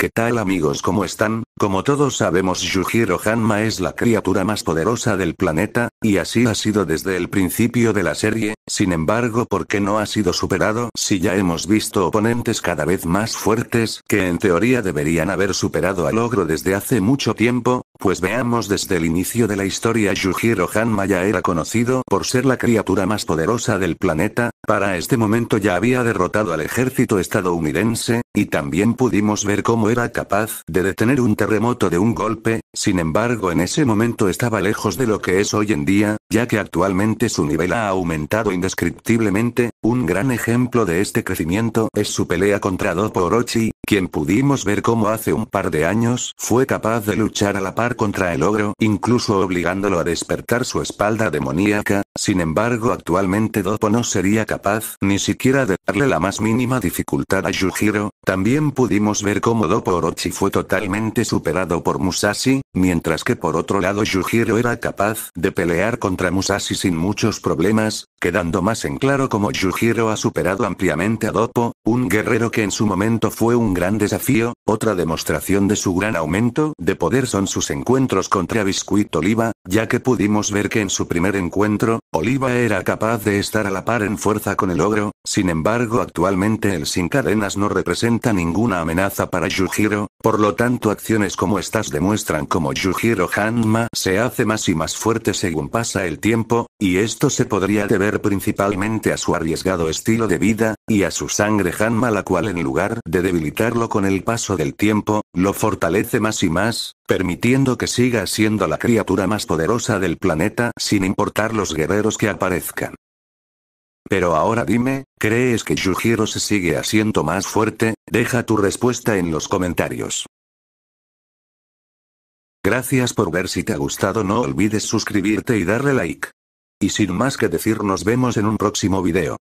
¿Qué tal amigos? ¿Cómo están? Como todos sabemos Yujiro Hanma es la criatura más poderosa del planeta, y así ha sido desde el principio de la serie, sin embargo ¿por qué no ha sido superado si ya hemos visto oponentes cada vez más fuertes que en teoría deberían haber superado al logro desde hace mucho tiempo? Pues veamos desde el inicio de la historia Yujiro Hanma ya era conocido por ser la criatura más poderosa del planeta, para este momento ya había derrotado al ejército estadounidense, y también pudimos ver cómo era capaz de detener un terremoto de un golpe, sin embargo en ese momento estaba lejos de lo que es hoy en día, ya que actualmente su nivel ha aumentado indescriptiblemente, un gran ejemplo de este crecimiento es su pelea contra Dopo Orochi, quien pudimos ver cómo hace un par de años fue capaz de luchar a la par contra el ogro, incluso obligándolo a despertar su espalda demoníaca, sin embargo actualmente Dopo no sería capaz ni siquiera de darle la más mínima dificultad a Yujiro, también pudimos ver cómo Dopo Orochi fue totalmente superado por Musashi, mientras que por otro lado Yujiro era capaz de pelear contra contra sin muchos problemas, quedando más en claro como Yujiro ha superado ampliamente a Doppo, un guerrero que en su momento fue un gran desafío, otra demostración de su gran aumento de poder son sus encuentros contra Biscuit Oliva, ya que pudimos ver que en su primer encuentro, Oliva era capaz de estar a la par en fuerza con el ogro, sin embargo actualmente el sin cadenas no representa ninguna amenaza para Yujiro, por lo tanto acciones como estas demuestran cómo Yujiro Hanma se hace más y más fuerte según pasa el tiempo, y esto se podría deber principalmente a su arriesgado estilo de vida, y a su sangre Hanma la cual en lugar de debilitarlo con el paso del tiempo, lo fortalece más y más, permitiendo que siga siendo la criatura más poderosa del planeta sin importar los guerreros que aparezcan. Pero ahora dime, ¿crees que Yujiro se sigue haciendo más fuerte? Deja tu respuesta en los comentarios. Gracias por ver si te ha gustado no olvides suscribirte y darle like. Y sin más que decir nos vemos en un próximo video.